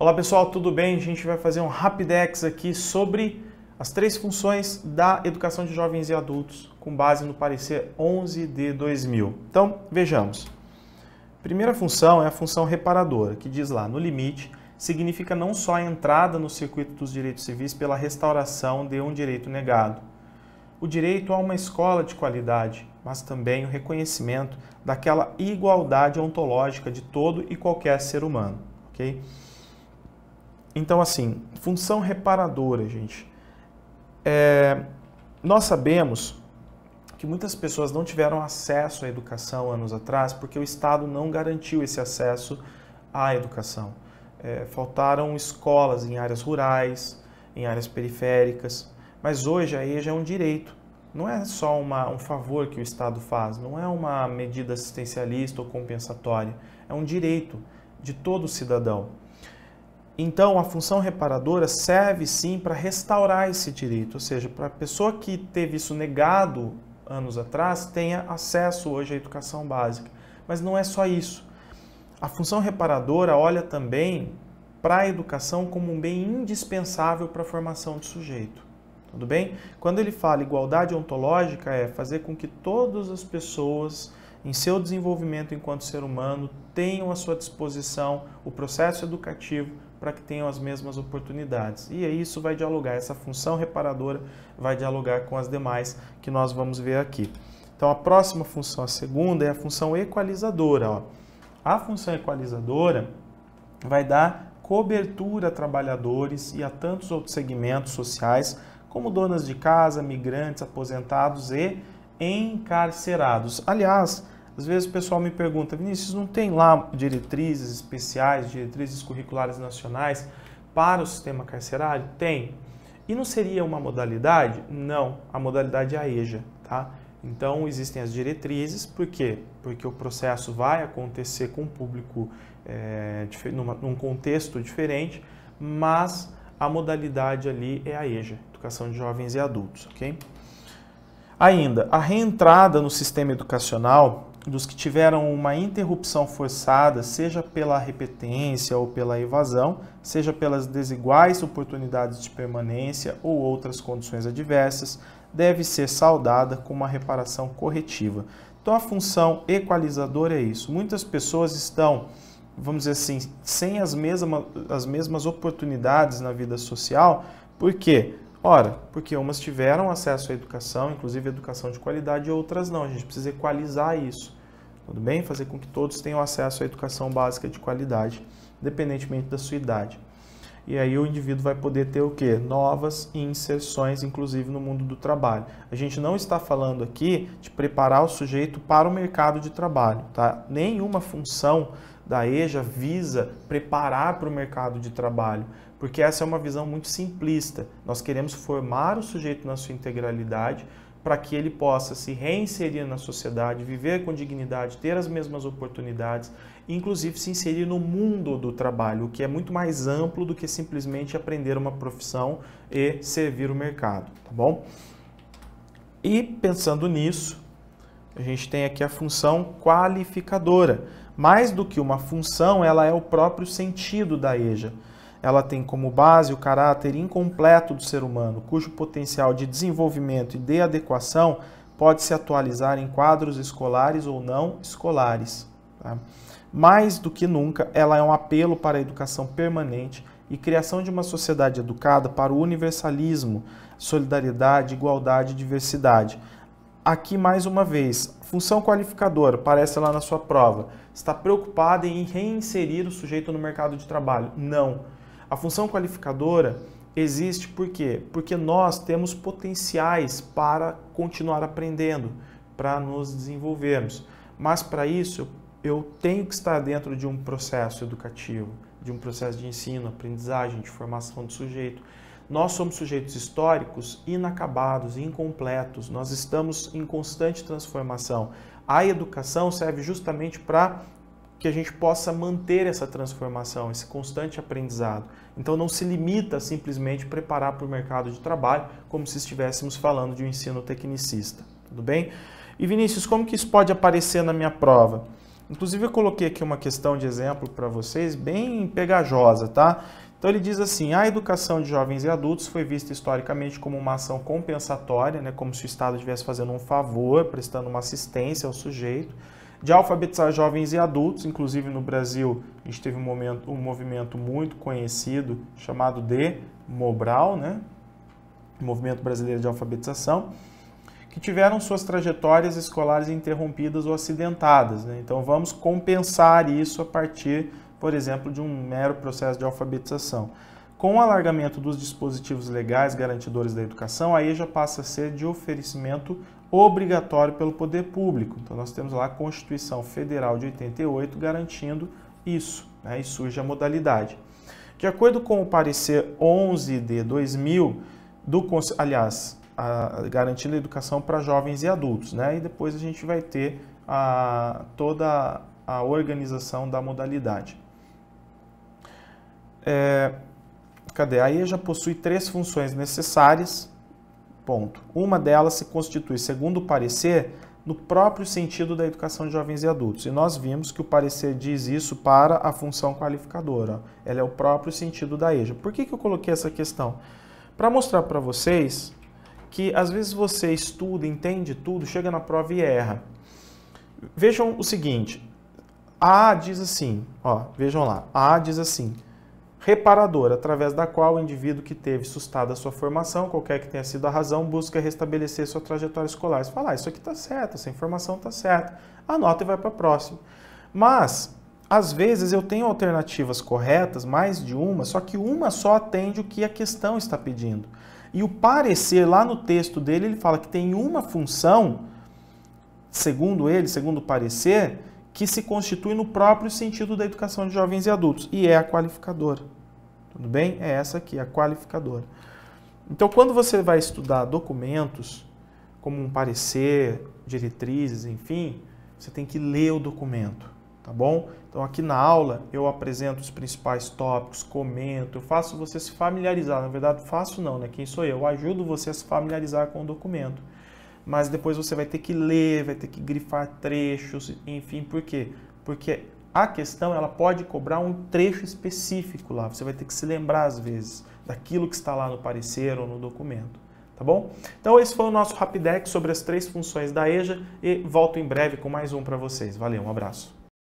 Olá pessoal, tudo bem? A gente vai fazer um Rapidex aqui sobre as três funções da educação de jovens e adultos com base no parecer 11 de 2000. Então, vejamos. Primeira função é a função reparadora, que diz lá, no limite, significa não só a entrada no circuito dos direitos civis pela restauração de um direito negado, o direito a uma escola de qualidade, mas também o reconhecimento daquela igualdade ontológica de todo e qualquer ser humano, ok? Então, assim, função reparadora, gente. É, nós sabemos que muitas pessoas não tiveram acesso à educação anos atrás porque o Estado não garantiu esse acesso à educação. É, faltaram escolas em áreas rurais, em áreas periféricas, mas hoje a EJA é um direito. Não é só uma, um favor que o Estado faz, não é uma medida assistencialista ou compensatória, é um direito de todo cidadão. Então, a função reparadora serve sim para restaurar esse direito, ou seja, para a pessoa que teve isso negado anos atrás tenha acesso hoje à educação básica. Mas não é só isso. A função reparadora olha também para a educação como um bem indispensável para a formação do sujeito. Tudo bem? Quando ele fala igualdade ontológica, é fazer com que todas as pessoas em seu desenvolvimento enquanto ser humano, tenham à sua disposição o processo educativo para que tenham as mesmas oportunidades. E aí isso vai dialogar, essa função reparadora vai dialogar com as demais que nós vamos ver aqui. Então a próxima função, a segunda, é a função equalizadora. Ó. A função equalizadora vai dar cobertura a trabalhadores e a tantos outros segmentos sociais, como donas de casa, migrantes, aposentados e encarcerados. Aliás, às vezes o pessoal me pergunta, Vinícius, não tem lá diretrizes especiais, diretrizes curriculares nacionais para o sistema carcerário? Tem. E não seria uma modalidade? Não, a modalidade é a EJA, tá? Então existem as diretrizes, por quê? Porque o processo vai acontecer com o público é, numa, num contexto diferente, mas a modalidade ali é a EJA, Educação de Jovens e Adultos, ok? Ainda, a reentrada no sistema educacional dos que tiveram uma interrupção forçada, seja pela repetência ou pela evasão, seja pelas desiguais oportunidades de permanência ou outras condições adversas, deve ser saudada com uma reparação corretiva. Então a função equalizadora é isso. Muitas pessoas estão, vamos dizer assim, sem as mesmas, as mesmas oportunidades na vida social, porque Ora, porque umas tiveram acesso à educação, inclusive educação de qualidade, e outras não. A gente precisa equalizar isso. Tudo bem? Fazer com que todos tenham acesso à educação básica de qualidade, independentemente da sua idade. E aí o indivíduo vai poder ter o quê? Novas inserções, inclusive no mundo do trabalho. A gente não está falando aqui de preparar o sujeito para o mercado de trabalho, tá? Nenhuma função da EJA visa preparar para o mercado de trabalho, porque essa é uma visão muito simplista. Nós queremos formar o sujeito na sua integralidade para que ele possa se reinserir na sociedade, viver com dignidade, ter as mesmas oportunidades, inclusive se inserir no mundo do trabalho, o que é muito mais amplo do que simplesmente aprender uma profissão e servir o mercado, tá bom? E pensando nisso, a gente tem aqui a função qualificadora. Mais do que uma função, ela é o próprio sentido da EJA ela tem como base o caráter incompleto do ser humano, cujo potencial de desenvolvimento e de adequação pode se atualizar em quadros escolares ou não escolares. Tá? Mais do que nunca, ela é um apelo para a educação permanente e criação de uma sociedade educada para o universalismo, solidariedade, igualdade e diversidade. Aqui, mais uma vez, função qualificadora, parece lá na sua prova, está preocupada em reinserir o sujeito no mercado de trabalho. Não a função qualificadora existe por quê? Porque nós temos potenciais para continuar aprendendo, para nos desenvolvermos. Mas para isso, eu tenho que estar dentro de um processo educativo, de um processo de ensino, aprendizagem, de formação do sujeito. Nós somos sujeitos históricos inacabados, incompletos, nós estamos em constante transformação. A educação serve justamente para que a gente possa manter essa transformação, esse constante aprendizado. Então não se limita a simplesmente preparar para o mercado de trabalho como se estivéssemos falando de um ensino tecnicista, tudo bem? E Vinícius, como que isso pode aparecer na minha prova? Inclusive eu coloquei aqui uma questão de exemplo para vocês, bem pegajosa, tá? Então ele diz assim: a educação de jovens e adultos foi vista historicamente como uma ação compensatória, né, como se o Estado estivesse fazendo um favor, prestando uma assistência ao sujeito de alfabetizar jovens e adultos, inclusive no Brasil a gente teve um, momento, um movimento muito conhecido chamado de Mobral, né? Movimento Brasileiro de Alfabetização, que tiveram suas trajetórias escolares interrompidas ou acidentadas. Né? Então vamos compensar isso a partir, por exemplo, de um mero processo de alfabetização. Com o alargamento dos dispositivos legais garantidores da educação, Aí, já passa a ser de oferecimento obrigatório pelo poder público. Então nós temos lá a Constituição Federal de 88 garantindo isso, né? e surge a modalidade. De acordo com o parecer 11 de 2000, do, aliás, a, garantindo a educação para jovens e adultos, né? e depois a gente vai ter a, toda a organização da modalidade. É, cadê? A EJA possui três funções necessárias Ponto. Uma delas se constitui, segundo o parecer, no próprio sentido da educação de jovens e adultos. E nós vimos que o parecer diz isso para a função qualificadora. Ela é o próprio sentido da EJA. Por que, que eu coloquei essa questão? Para mostrar para vocês que às vezes você estuda, entende tudo, chega na prova e erra. Vejam o seguinte: A diz assim, ó, vejam lá, A diz assim: reparadora, através da qual o indivíduo que teve sustado a sua formação, qualquer que tenha sido a razão, busca restabelecer sua trajetória escolar. Você fala, ah, isso aqui está certo, essa informação está certa, anota e vai para a próxima. Mas, às vezes, eu tenho alternativas corretas, mais de uma, só que uma só atende o que a questão está pedindo. E o parecer, lá no texto dele, ele fala que tem uma função, segundo ele, segundo o parecer, que se constitui no próprio sentido da educação de jovens e adultos, e é a qualificadora. Tudo bem? É essa aqui, a qualificadora. Então, quando você vai estudar documentos, como um parecer, diretrizes, enfim, você tem que ler o documento, tá bom? Então, aqui na aula, eu apresento os principais tópicos, comento, eu faço você se familiarizar. Na verdade, faço não, né? Quem sou eu? eu ajudo você a se familiarizar com o documento mas depois você vai ter que ler, vai ter que grifar trechos, enfim, por quê? Porque a questão ela pode cobrar um trecho específico lá, você vai ter que se lembrar às vezes daquilo que está lá no parecer ou no documento, tá bom? Então esse foi o nosso Rapidex sobre as três funções da EJA e volto em breve com mais um para vocês. Valeu, um abraço.